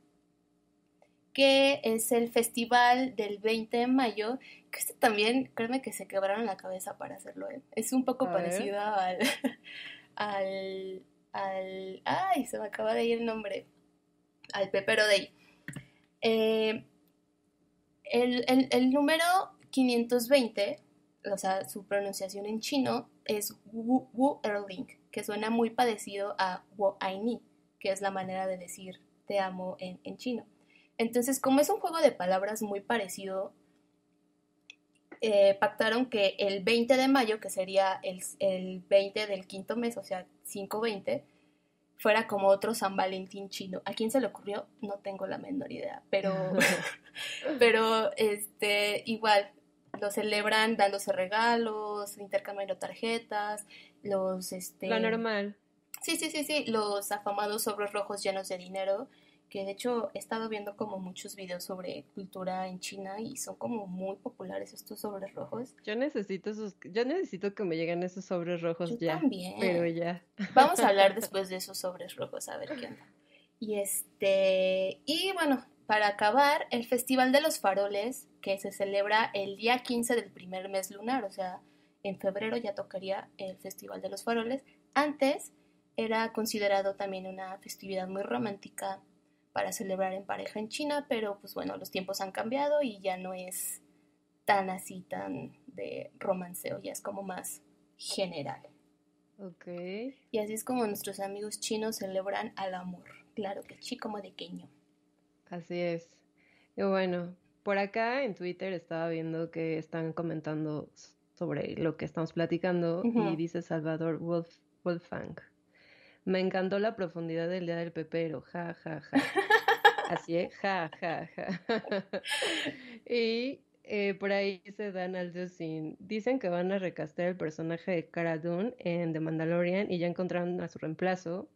que es el festival del 20 de mayo, que este también, créeme que se quebraron la cabeza para hacerlo. ¿eh? Es un poco parecido al, al, al... ¡Ay! Se me acaba de ir el nombre. Al Pepero Day. Eh, el, el, el número 520, o sea, su pronunciación en chino, es Wu, Erling, que suena muy parecido a Wo Aini, que es la manera de decir te amo en, chino. Entonces, como es un juego de palabras muy parecido, eh, pactaron que el 20 de mayo, que sería el, 20 del quinto mes, o sea, 520, fuera como otro San Valentín chino. ¿A quién se le ocurrió? No tengo la menor idea, pero, pero este, igual, lo celebran dándose regalos, intercambiando tarjetas, los este lo normal. Sí, sí, sí, sí, los afamados sobres rojos llenos de dinero, que de hecho he estado viendo como muchos videos sobre cultura en China y son como muy populares estos sobres rojos. Yo necesito esos, yo necesito que me lleguen esos sobres rojos yo ya. También. Pero ya. Vamos a hablar después de esos sobres rojos, a ver qué onda. Y este, y bueno, para acabar, el Festival de los Faroles que se celebra el día 15 del primer mes lunar, o sea, en febrero ya tocaría el Festival de los Faroles. Antes era considerado también una festividad muy romántica para celebrar en pareja en China, pero pues bueno, los tiempos han cambiado y ya no es tan así, tan de romanceo, ya es como más general. Ok. Y así es como nuestros amigos chinos celebran al amor. Claro que sí, como de queño. Así es. Y bueno, por acá en Twitter estaba viendo que están comentando sobre lo que estamos platicando y dice Salvador Wolf, Wolfang. Me encantó la profundidad del día del pepero, ja, ja, ja. Así es, ja, ja, ja. y eh, por ahí se dan al Dicen que van a recastear el personaje de Cara Dune en The Mandalorian y ya encontraron a su reemplazo.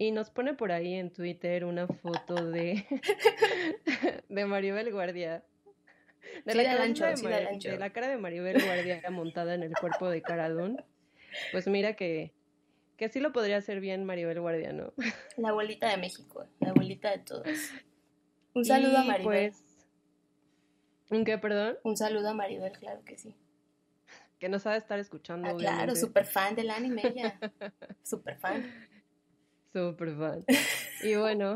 Y nos pone por ahí en Twitter una foto de, de Maribel Guardia. De, la cara de, la cara de Maribel Guardia montada en el cuerpo de Caradón. Pues mira que, que sí lo podría hacer bien Maribel Guardia, ¿no? La abuelita de México, la abuelita de todos. Un saludo a Maribel. Pues, ¿Un qué, perdón? Un saludo a Maribel, claro que sí. Que nos ha de estar escuchando. Ah, claro, súper fan del anime ella. súper fan. Súper fan. Y bueno,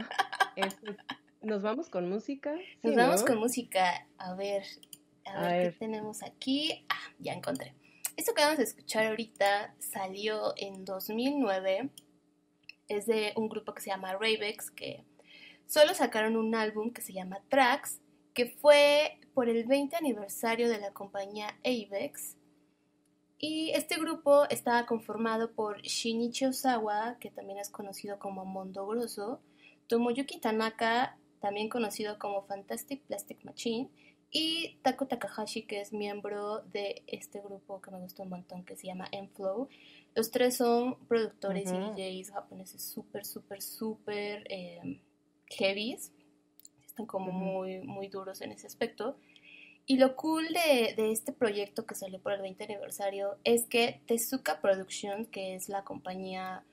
eh, pues, nos vamos con música. nos vamos con música. A ver, a, ver, qué tenemos aquí. Ah, ya encontré. Esto que vamos a escuchar ahorita salió en 2009. Es de un grupo que se llama Ravex, que solo sacaron un álbum que se llama Tracks, que fue por el 20 aniversario de la compañía Avex y este grupo está conformado por Shinichi Osawa, que también es conocido como Mondo Grosso, Tomoyuki Tanaka, también conocido como Fantastic Plastic Machine, y Taku Takahashi, que es miembro de este grupo que me gustó un montón, que se llama Enflow. Los tres son productores y DJs japoneses súper, súper, súper eh, heavies. Están como muy, muy duros en ese aspecto. Y lo cool de, este proyecto que salió por el 20 aniversario es que Tezuka Production, que es la compañía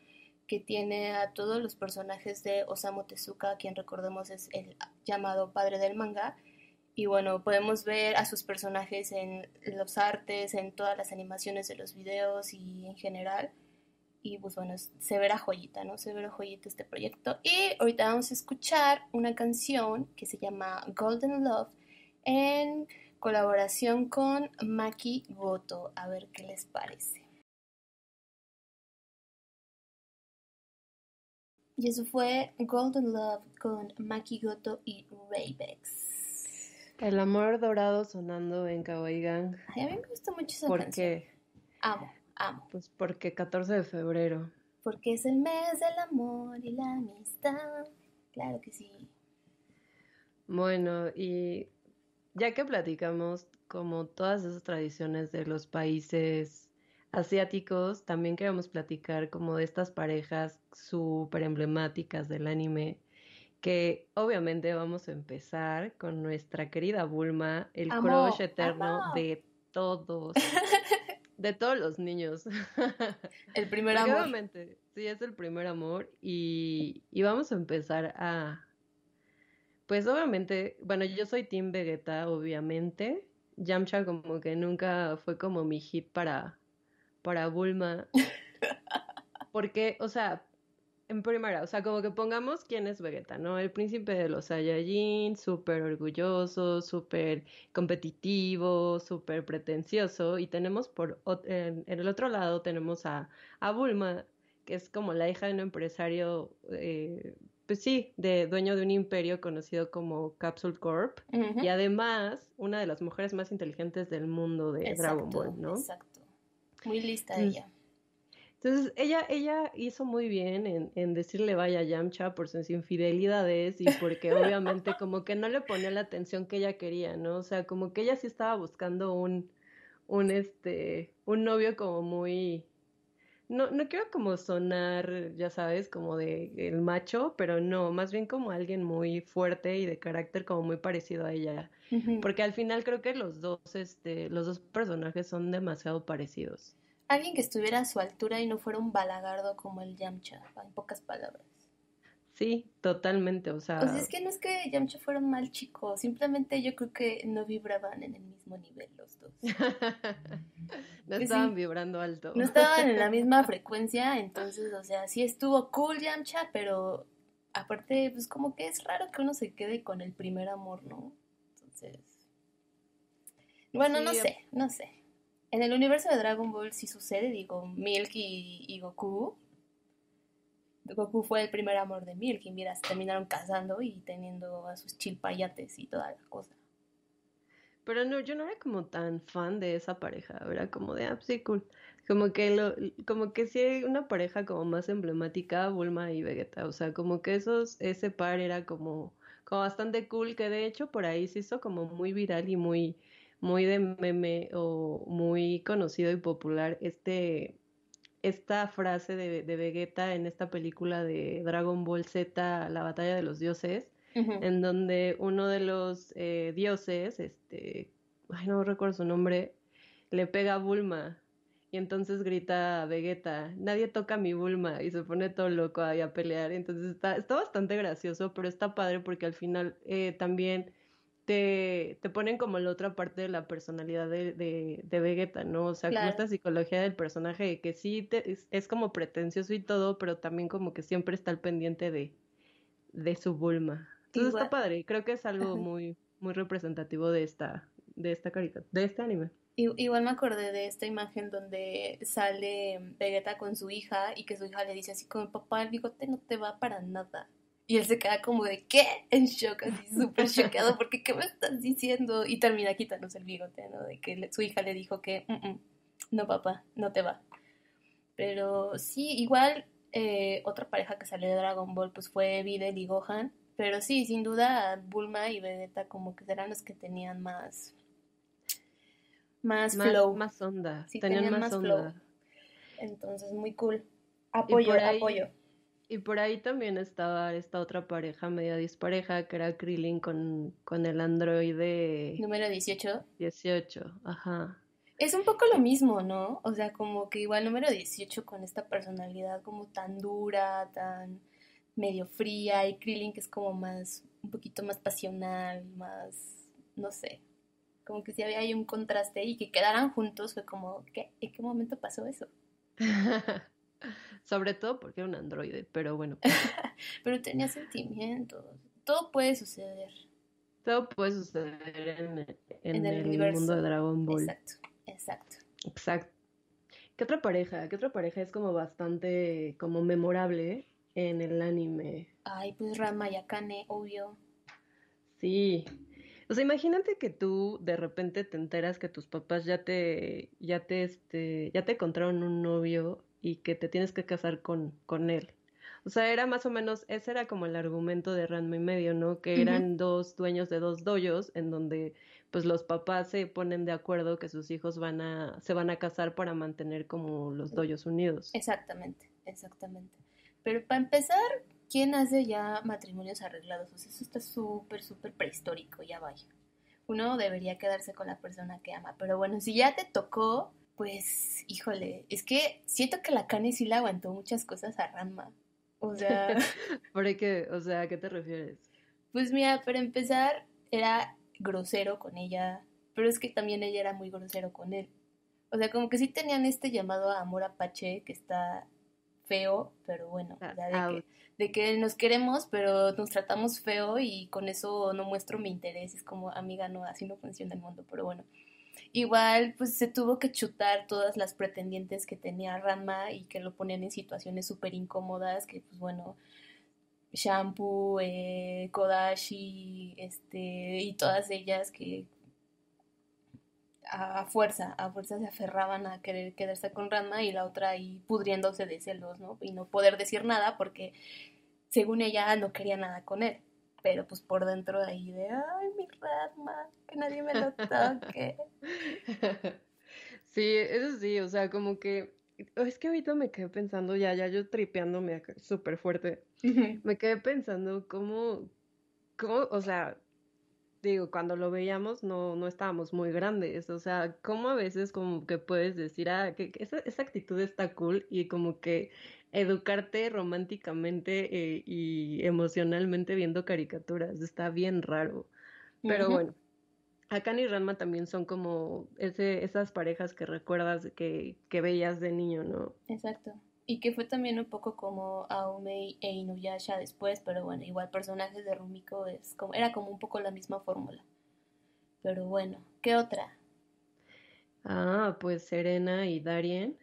que tiene a todos los personajes de Osamu Tezuka, quien recordemos es el llamado padre del manga, y bueno, podemos ver a sus personajes en los artes, en todas las animaciones de los videos y en general. Y pues bueno, se verá joyita, ¿no? Se verá joyita este proyecto. Y ahorita vamos a escuchar una canción que se llama Golden Love en colaboración con Maki Goto. A ver qué les parece. Y eso fue Golden Love con Maki Goto y Raybex. El amor dorado sonando en Kawaii Gang. a mí me gusta mucho esa porque, qué? Amo, amo. Pues porque 14 de febrero. Porque es el mes del amor y la amistad. Claro que sí. Bueno, y ya que platicamos como todas esas tradiciones de los países asiáticos, también queremos platicar como de estas parejas súper emblemáticas del anime, que obviamente vamos a empezar con nuestra querida Bulma, el crush eterno de todos, de todos los niños. El primer amor. Obviamente, sí, es el primer amor y vamos a empezar a, pues obviamente, bueno, yo soy Team Vegeta, obviamente. Yamcha como que nunca fue como mi hit para, para Bulma. Porque, o sea, en primera, o sea, como que pongamos quién es Vegeta, ¿no? El príncipe de los Saiyajin, súper orgulloso, súper competitivo, súper pretencioso. Y tenemos por, en, el otro lado tenemos a, a Bulma, que es como la hija de un empresario eh, pues sí, de dueño de un imperio conocido como Capsule Corp y además una de las mujeres más inteligentes del mundo de Dragon Ball, ¿no? Exacto. Muy lista mm. ella. Entonces, ella, ella hizo muy bien en, en decirle vaya a Yamcha por sus infidelidades y porque obviamente como que no le ponía la atención que ella quería, ¿no? O sea, como que ella sí estaba buscando un, un, este, un novio como muy no, no quiero como sonar, ya sabes, como de el macho, pero no, más bien como alguien muy fuerte y de carácter como muy parecido a ella. Porque al final creo que los dos, este, los dos personajes son demasiado parecidos. Alguien que estuviera a su altura y no fuera un balagardo como el Yamcha, en pocas palabras. Sí, totalmente, o sea... O sea, es que no es que Yamcha fuera mal chico, simplemente yo creo que no vibraban en el mismo nivel los dos. no pues estaban vibrando alto. No estaban en la misma frecuencia, entonces, o sea, sí estuvo cool Yamcha, pero aparte, pues como que es raro que uno se quede con el primer amor, ¿no? Entonces... Bueno, no sé, no sé. En el universo de Dragon Ball sí sucede, digo, Milk y Goku, Goku fue el primer amor de Milk mira, se terminaron casando y teniendo a sus chilpayates y toda la cosa. Pero no, yo no era como tan fan de esa pareja, era como de, ah, pues sí, cool. Como que, como que sí hay una pareja como más emblemática, Bulma y Vegeta, o sea, como que esos, ese par era como, bastante cool, que de hecho por ahí se hizo como muy viral y muy, muy de meme o muy conocido y popular este esta frase de, Vegeta en esta película de Dragon Ball Z, La batalla de los dioses, en donde uno de los eh, dioses, este, ay, no recuerdo su nombre, le pega a Bulma. Y entonces grita a Vegeta, nadie toca mi Bulma, y se pone todo loco ahí a pelear. Entonces está, está bastante gracioso, pero está padre porque al final eh, también te, ponen como la otra parte de la personalidad de, de, Vegeta, ¿no? O sea, como esta psicología del personaje que sí es, como pretencioso y todo, pero también como que siempre está al pendiente de, su Bulma. Entonces está padre, creo que es algo muy, muy representativo de esta, de esta caricatura, de este anime. Igual me acordé de esta imagen donde sale Vegeta con su hija y que su hija le dice así como papá el bigote no te va para nada y él se queda como de qué en shock, así súper choqueado, porque ¿qué me estás diciendo? Y termina quitándose el bigote, ¿no? De que su hija le dijo que mm, mm, no, papá, no te va. Pero sí, igual eh, otra pareja que salió de Dragon Ball pues fue Videl y Gohan. Pero sí, sin duda Bulma y Vegeta como que eran los que tenían más más, flow. Más onda. Sí, tenían, más, onda. Entonces, muy cool. Apoyo, apoyo. Y por ahí también estaba esta otra pareja medio dispareja, que era Krillin con, con el androide... Número 18. 18, ajá. Es un poco lo mismo, ¿no? O sea, como que igual número 18 con esta personalidad como tan dura, tan medio fría, y Krillin que es como más, un poquito más pasional, más, no sé, como que si había ahí un contraste y que quedaran juntos fue como, ¿qué? ¿En qué momento pasó eso? Sobre todo porque era un androide, pero bueno. pero tenía sentimientos. Todo puede suceder. Todo puede suceder en, el, mundo de Dragon Ball. Exacto, exacto. Exacto. ¿Qué otra pareja? ¿Qué otra pareja es como bastante como memorable en el anime? Ay, pues Rama y Akane, obvio. Sí. O sea, imagínate que tú de repente te enteras que tus papás ya te, ya te, este, ya te encontraron un novio y que te tienes que casar con, con él. O sea, era más o menos, ese era como el argumento de random y medio, ¿no? Que eran dos dueños de dos doyos en donde pues los papás se ponen de acuerdo que sus hijos van a, se van a casar para mantener como los doyos unidos. Exactamente, exactamente. Pero para empezar, ¿quién hace ya matrimonios arreglados? O sea, eso está súper, súper prehistórico, ya vaya. Uno debería quedarse con la persona que ama. Pero bueno, si ya te tocó, pues, híjole, es que siento que la Cane sí la aguantó muchas cosas a rama O sea. ¿Por qué? O sea, ¿a qué te refieres? Pues mira, para empezar, era grosero con ella, pero es que también ella era muy grosero con él. O sea, como que sí tenían este llamado amor apache que está feo, pero bueno, ah, de, que, de, que, nos queremos, pero nos tratamos feo y con eso no muestro mi interés. Es como, amiga, no, así no funciona el mundo, pero bueno. Igual, pues se tuvo que chutar todas las pretendientes que tenía rama y que lo ponían en situaciones súper incómodas, que pues bueno, Shampoo, eh, Kodashi, este, y todas ellas que a, fuerza, a fuerza se aferraban a querer quedarse con rama y la otra ahí pudriéndose de celos, ¿no? Y no poder decir nada porque según ella no quería nada con él pero pues por dentro de ahí de, ay, mi rama, que nadie me lo toque. Sí, eso sí, o sea, como que, oh, es que ahorita me quedé pensando, ya, ya yo tripeándome súper fuerte, me quedé pensando cómo, cómo, o sea, digo, cuando lo veíamos no, no estábamos muy grandes, o sea, como a veces como que puedes decir, ah, que, esa, actitud está cool y como que educarte románticamente eh, y emocionalmente viendo caricaturas, está bien raro, pero bueno. Akan y Ranma también son como ese, esas parejas que recuerdas que, que veías de niño, ¿no? Exacto y que fue también un poco como Aumei e Inuyasha después, pero bueno, igual personajes de Rumiko es como, era como un poco la misma fórmula. Pero bueno, ¿qué otra? Ah, pues Serena y Darien.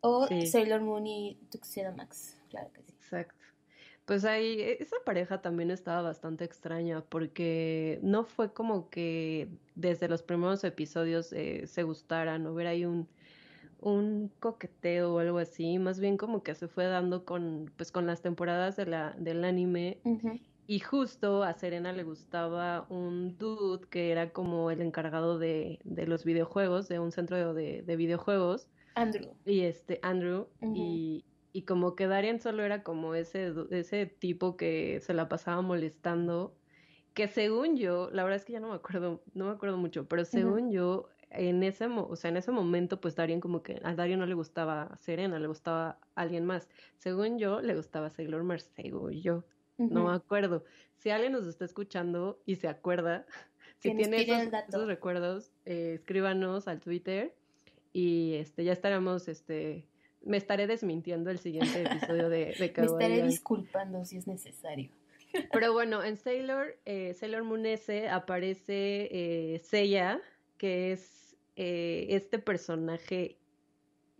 O Sailor Moon y Tuxedo Max, claro que sí. Exacto. Pues ahí, esa pareja también estaba bastante extraña porque no fue como que desde los primeros episodios eh, se gustaran, hubiera ahí un un coqueteo o algo así, más bien como que se fue dando con, pues, con las temporadas de la, del anime. Y justo a Serena le gustaba un dude que era como el encargado de, de los videojuegos, de un centro de, videojuegos. Andrew. Y este, Andrew. y, como que Darien solo era como ese, ese tipo que se la pasaba molestando. Que según yo, la verdad es que ya no me acuerdo, no me acuerdo mucho, pero según yo, en ese, o sea, en ese momento, pues Darien como que a Dario no le gustaba Serena, le gustaba alguien más. Según yo, le gustaba Sailor Mars, yo. No me acuerdo. Si alguien nos está escuchando y se acuerda, si tiene esos, recuerdos, eh, escríbanos al Twitter y este ya estaremos, este, me estaré desmintiendo el siguiente episodio de, de Me estaré disculpando si es necesario. Pero bueno, en Sailor, eh, Sailor Moon aparece eh, Seiya, que es eh, este personaje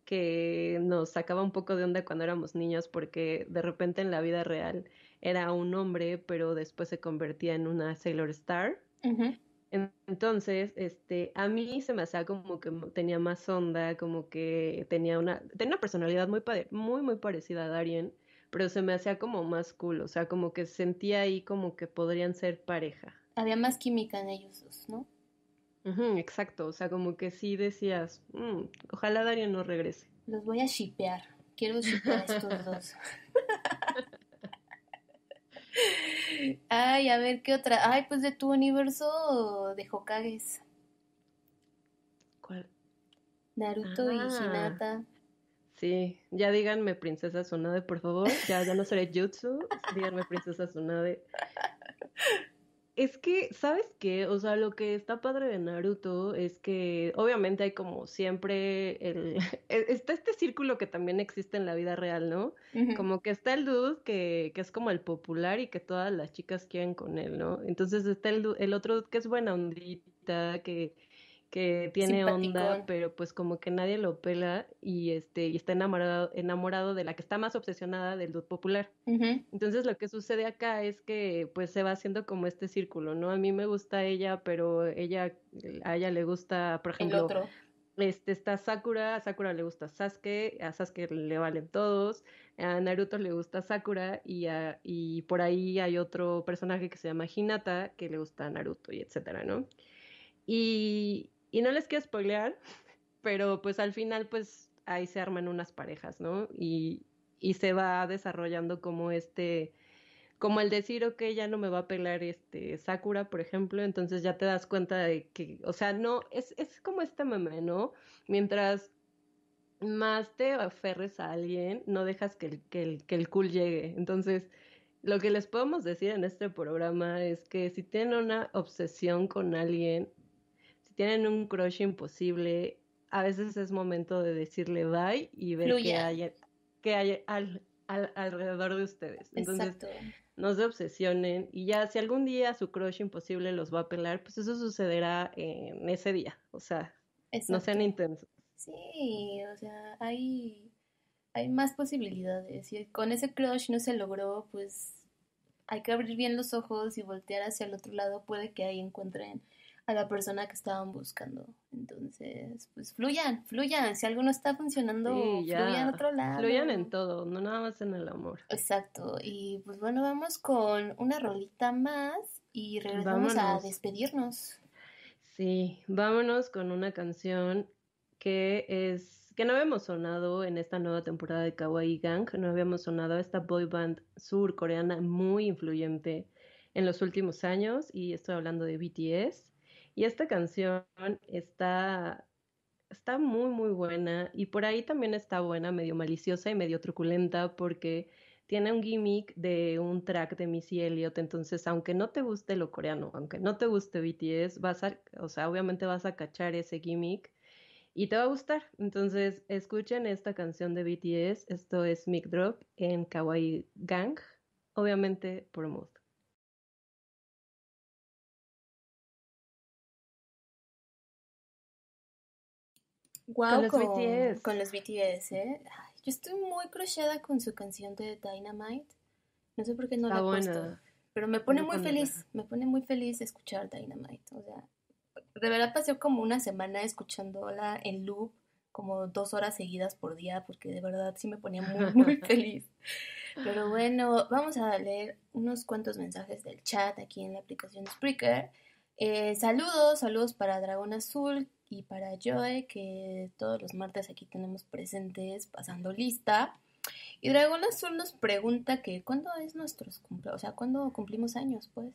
que nos sacaba un poco de onda cuando éramos niños porque de repente en la vida real era un hombre, pero después se convertía en una Sailor Star. Entonces, este, a mí se me hacía como que tenía más onda, como que tenía una, tenía una personalidad muy, muy, muy parecida a Darien, pero se me hacía como más cool, o sea, como que sentía ahí como que podrían ser pareja. Había más química en ellos ¿no? exacto, o sea, como que sí decías, mm, ojalá Dario no regrese. Los voy a shipear, quiero shipear a estos dos. Ay, a ver, ¿qué otra? Ay, pues de tu universo de Hokages. ¿Cuál? Naruto y ah. Hinata. Sí, ya díganme Princesa Tsunade, por favor. Ya, ya no seré Jutsu, díganme Princesa Tsunade. Es que, ¿sabes qué? O sea, lo que está padre de Naruto es que obviamente hay como siempre el... E-, está este círculo que también existe en la vida real, ¿no? Como que está el dude que, que, es como el popular y que todas las chicas quieren con él, ¿no? Entonces está el, el otro que es buena ondita, que, que tiene onda, pero pues como que nadie lo pela y este y está enamorado enamorado de la que está más obsesionada del dude popular. Entonces lo que sucede acá es que pues se va haciendo como este círculo, ¿no? A mí me gusta ella, pero ella a ella le gusta, por ejemplo, Este, está Sakura, a Sakura le gusta Sasuke, a Sasuke le valen todos, a Naruto le gusta Sakura y, y por ahí hay otro personaje que se llama Hinata que le gusta a Naruto y etcétera, ¿no? Y, y no les quiero spoilear, pero pues al final pues ahí se arman unas parejas, ¿no? Y, se va desarrollando como este, como el decir, ok, ya no me va a pelar este Sakura, por ejemplo, entonces ya te das cuenta de que, o sea, no, es, es como esta mamá, ¿no? Mientras más te aferres a alguien, no dejas que el, que el, que el cool llegue. Entonces, lo que les podemos decir en este programa es que si tienen una obsesión con alguien, tienen un crush imposible, a veces es momento de decirle bye y ver qué hay, alrededor de ustedes. Entonces, no se obsesionen y ya si algún día su crush imposible los va a pelar, pues eso sucederá en ese día. O sea, no sean intensos. Sí, o sea, hay, hay más posibilidades. y con ese crush no se logró, pues hay que abrir bien los ojos y voltear hacia el otro lado, puede que ahí encuentren a la persona que estaban buscando. Entonces, pues fluyan, fluyan. Si algo no está funcionando, fluyan a otro lado. Fluyan en todo, no nada más en el amor. Exacto. Y pues bueno, vamos con una rolita más y regresamos a despedirnos. Sí, vámonos con una canción que es que no habíamos sonado en esta nueva temporada de Kawaii Gang, no habíamos sonado a esta boy band surcoreana muy influyente en los últimos años y estoy hablando de BTS. Y esta canción está, está muy, muy buena y por ahí también está buena, medio maliciosa y medio truculenta porque tiene un gimmick de un track de Missy Elliott, entonces aunque no te guste lo coreano, aunque no te guste BTS, vas a, o sea, obviamente vas a cachar ese gimmick y te va a gustar. Entonces, escuchen esta canción de BTS, esto es Mic Drop en Kawaii Gang, obviamente por Mood. Wow, con, los BTS. ¿eh? yo estoy muy crochada con su canción de Dynamite. No sé por qué no la he puesto. Pero me pone muy, feliz, me pone muy feliz escuchar Dynamite. de verdad pasé como una semana escuchándola en loop, como dos horas seguidas por día, porque de verdad sí me ponía muy, muy feliz. Pero bueno, vamos a leer unos cuantos mensajes del chat aquí en la aplicación Spreaker. Eh, saludos, saludos para Dragón Azul, y para Joe, que todos los martes aquí tenemos presentes pasando lista. Y Dragón Azul nos pregunta que cuándo es nuestro cumpleaños, o sea, cuándo cumplimos años, pues.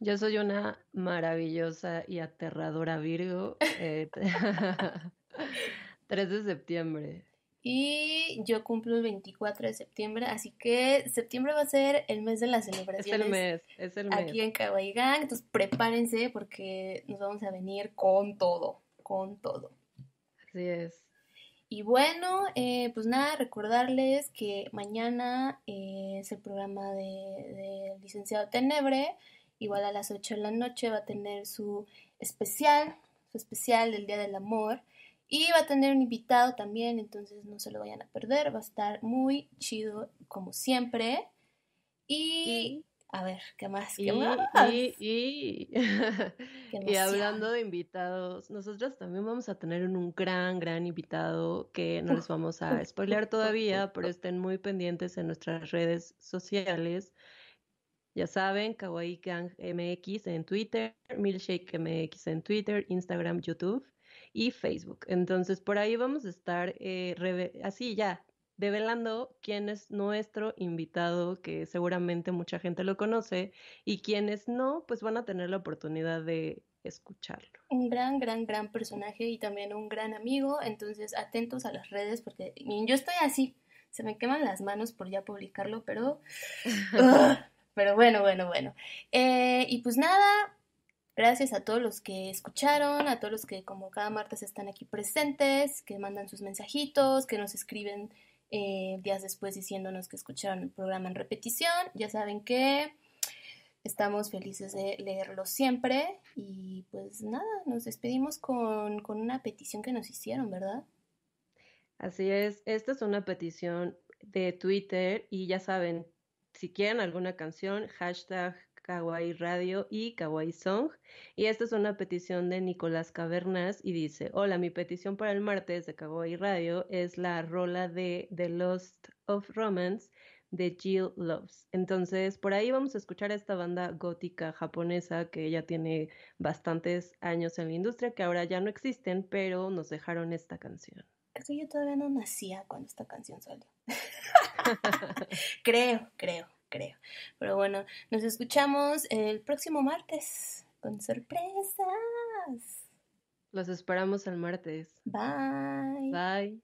Yo soy una maravillosa y aterradora Virgo. Eh, 3 de septiembre. Y yo cumplo el 24 de septiembre, así que septiembre va a ser el mes de las celebraciones. Es el mes, es el mes. Aquí en Kawaii entonces prepárense porque nos vamos a venir con todo, con todo. Así es. Y bueno, eh, pues nada, recordarles que mañana eh, es el programa del licenciado Tenebre, igual a las 8 de la noche va a tener su especial, su especial del Día del Amor y va a tener un invitado también, entonces no se lo vayan a perder. Va a estar muy chido, como siempre. Y, a ver, ¿qué más? ¿Qué más? Y, hablando de invitados, nosotros también vamos a tener un gran, gran invitado que no les vamos a spoiler todavía, pero estén muy pendientes en nuestras redes sociales. Ya saben, Kawaii MX en Twitter, MilkshakeMX MX en Twitter, Instagram, YouTube y Facebook. Entonces, por ahí vamos a estar eh, así ya, develando quién es nuestro invitado, que seguramente mucha gente lo conoce, y quienes no, pues van a tener la oportunidad de escucharlo. Un gran, gran, gran personaje y también un gran amigo, entonces atentos a las redes porque yo estoy así, se me queman las manos por ya publicarlo, pero... pero bueno, bueno, bueno. Eh, y pues nada, Gracias a todos los que escucharon, a todos los que como cada martes están aquí presentes, que mandan sus mensajitos, que nos escriben eh, días después diciéndonos que escucharon el programa en repetición. Ya saben que estamos felices de leerlo siempre y pues nada, nos despedimos con, con una petición que nos hicieron, ¿verdad? Así es, esta es una petición de Twitter y ya saben, si quieren alguna canción, hashtag Kawaii Radio y Kawaii Song. Y esta es una petición de Nicolás Cavernas y dice, hola, mi petición para el martes de Kawaii Radio es la rola de The Lost of Romance de Jill Loves. Entonces, por ahí vamos a escuchar a esta banda gótica japonesa que ya tiene bastantes años en la industria, que ahora ya no existen, pero nos dejaron esta canción. Es que yo todavía no nacía cuando esta canción salió. creo, creo creo. Pero bueno, nos escuchamos el próximo martes con sorpresas. Los esperamos el martes. Bye. Bye.